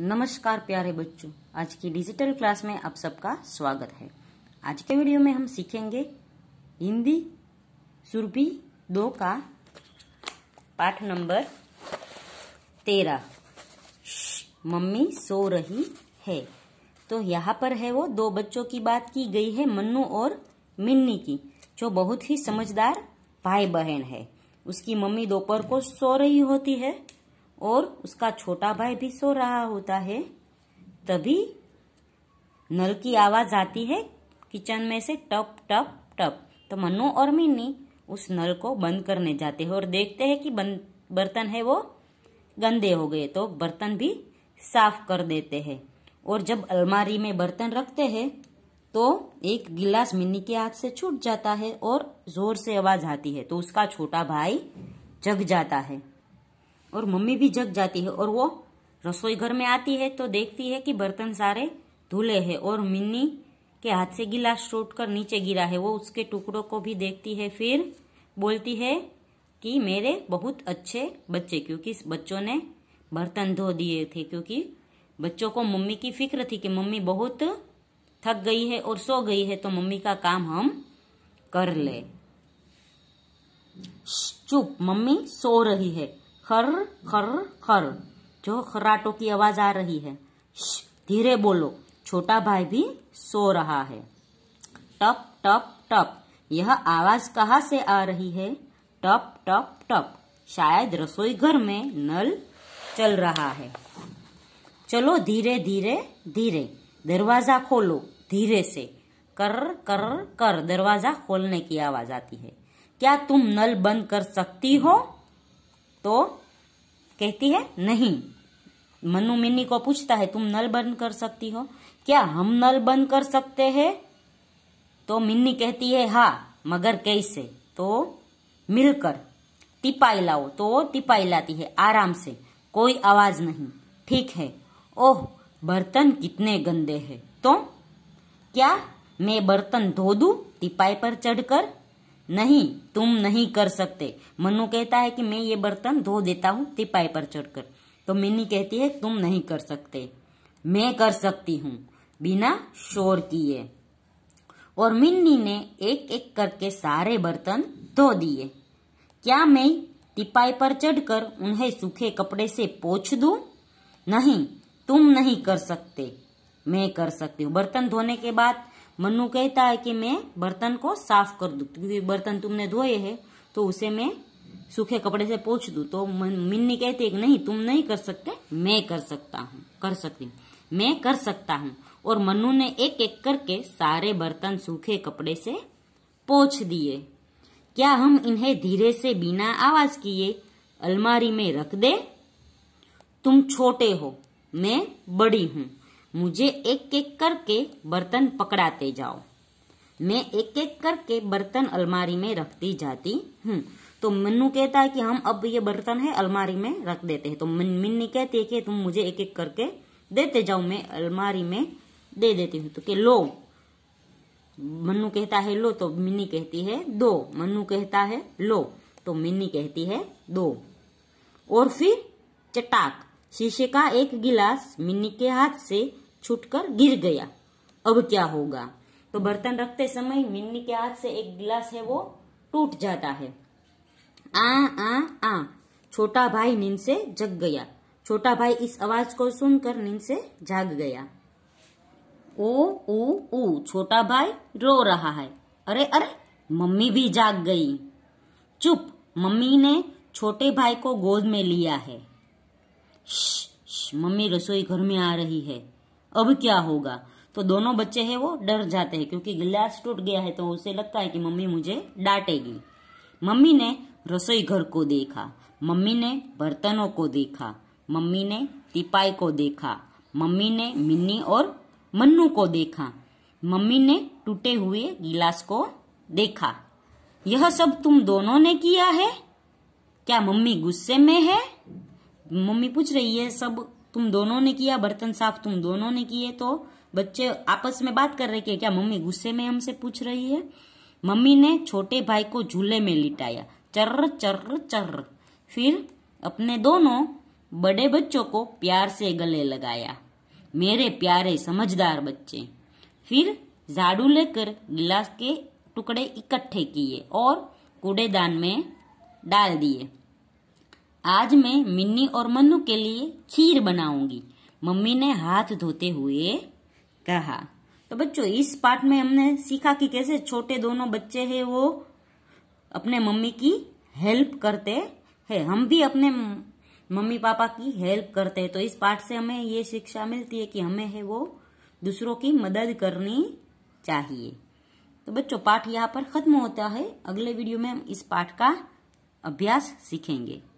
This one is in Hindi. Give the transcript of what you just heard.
नमस्कार प्यारे बच्चों आज की डिजिटल क्लास में आप सबका स्वागत है आज के वीडियो में हम सीखेंगे हिंदी सुरभि दो का पाठ नंबर तेरह मम्मी सो रही है तो यहाँ पर है वो दो बच्चों की बात की गई है मन्नू और मिन्नी की जो बहुत ही समझदार भाई बहन है उसकी मम्मी दोपहर को सो रही होती है और उसका छोटा भाई भी सो रहा होता है तभी नल की आवाज आती है किचन में से टप टप टप तो मनु और मिनी उस नल को बंद करने जाते हैं और देखते हैं कि बर्तन है वो गंदे हो गए तो बर्तन भी साफ कर देते हैं और जब अलमारी में बर्तन रखते हैं तो एक गिलास मिनी के हाथ से छूट जाता है और जोर से आवाज आती है तो उसका छोटा भाई जग जाता है और मम्मी भी जग जाती है और वो रसोई घर में आती है तो देखती है कि बर्तन सारे धुले हैं और मिन्नी के हाथ से गिलास टूट कर नीचे गिरा है वो उसके टुकड़ों को भी देखती है फिर बोलती है कि मेरे बहुत अच्छे बच्चे क्योंकि बच्चों ने बर्तन धो दिए थे क्योंकि बच्चों को मम्मी की फिक्र थी कि मम्मी बहुत थक गई है और सो गई है तो मम्मी का काम हम कर ले चुप मम्मी सो रही है खर खर खर जो खराटों की आवाज आ रही है धीरे बोलो छोटा भाई भी सो रहा है टप टप टप यह आवाज कहाँ से आ रही है टप टप टप शायद रसोई घर में नल चल रहा है चलो धीरे धीरे धीरे दरवाजा खोलो धीरे से कर कर कर दरवाजा खोलने की आवाज आती है क्या तुम नल बंद कर सकती हो तो कहती है नहीं मनु मिन्नी को पूछता है तुम नल बंद कर सकती हो क्या हम नल बंद कर सकते हैं तो मिन्नी कहती है हा मगर कैसे तो मिलकर तिपाई लाओ तो टिपाई लाती है आराम से कोई आवाज नहीं ठीक है ओह बर्तन कितने गंदे हैं तो क्या मैं बर्तन धो दू तिपाई पर चढ़कर नहीं तुम नहीं कर सकते मनु कहता है कि मैं ये बर्तन धो देता हूँ तिपाई पर चढ़कर तो मिनी कहती है तुम नहीं कर सकते मैं कर सकती हूँ बिना शोर किए और मिन्नी ने एक एक करके सारे बर्तन धो दिए क्या मैं तिपाई पर चढ़कर उन्हें सूखे कपड़े से पोछ दू नहीं तुम नहीं कर सकते मैं कर सकती हूँ बर्तन धोने के बाद मनु कहता है कि मैं बर्तन को साफ कर दू क्योंकि बर्तन तुमने धोए है तो उसे मैं सूखे कपड़े से पोछ दू तो मिन्नी कहती है कि नहीं तुम नहीं कर सकते मैं कर सकता हूँ कर सकती हूँ मैं कर सकता हूँ और मनु ने एक एक करके सारे बर्तन सूखे कपड़े से पोछ दिए क्या हम इन्हें धीरे से बिना आवाज किए अलमारी में रख दे तुम छोटे हो मैं बड़ी हूँ मुझे एक एक करके बर्तन पकड़ाते जाओ मैं एक एक करके बर्तन अलमारी में रखती जाती हूँ तो मन्नू कहता है कि हम अब ये बर्तन है अलमारी में रख देते हैं तो मिन्नी कहती है कि तुम मुझे एक एक करके देते जाओ मैं अलमारी में दे देती हूँ तो के लो मन्नू कहता है लो तो मिन्नी कहती है दो मन्नू कहता है लो तो मिन्नी कहती है दो और फिर चटाक शीशे का एक गिलास मिन्नी के हाथ से छूटकर गिर गया अब क्या होगा तो बर्तन रखते समय मिन्नी के हाथ से एक गिलास है वो टूट जाता है आ आ आ छोटा भाई नींद से जग गया छोटा भाई इस आवाज को सुनकर नींद से जाग गया ओ ओ ओ छोटा भाई रो रहा है अरे अरे मम्मी भी जाग गई चुप मम्मी ने छोटे भाई को गोद में लिया है श, श, मम्मी रसोई घर में आ रही है अब क्या होगा तो दोनों बच्चे हैं वो डर जाते हैं क्योंकि गिलास टूट गया है तो उसे लगता है कि मम्मी मुझे डांटेगी मम्मी ने रसोई घर को देखा मम्मी ने बर्तनों को देखा मम्मी ने तिपाई को देखा मम्मी ने मिन्नी और मन्नू को देखा मम्मी ने टूटे हुए गिलास को देखा यह सब तुम दोनों ने किया है क्या मम्मी गुस्से में है मम्मी पूछ रही है सब तुम दोनों ने किया बर्तन साफ तुम दोनों ने किए तो बच्चे आपस में बात कर रहे कि क्या मम्मी गुस्से में हमसे पूछ रही है मम्मी ने छोटे भाई को झूले में लिटाया चर्र चर्र चर्र फिर अपने दोनों बड़े बच्चों को प्यार से गले लगाया मेरे प्यारे समझदार बच्चे फिर झाड़ू लेकर गिलास के टुकड़े इकट्ठे किए और कूड़ेदान में डाल दिए आज मैं मिन्नी और मनु के लिए खीर बनाऊंगी मम्मी ने हाथ धोते हुए कहा तो बच्चों इस पार्ट में हमने सीखा कि कैसे छोटे दोनों बच्चे हैं वो अपने मम्मी की हेल्प करते हैं हम भी अपने मम्मी पापा की हेल्प करते हैं तो इस पार्ट से हमें ये शिक्षा मिलती है कि हमें है वो दूसरों की मदद करनी चाहिए तो बच्चों पाठ यहाँ पर खत्म होता है अगले वीडियो में हम इस पाठ का अभ्यास सीखेंगे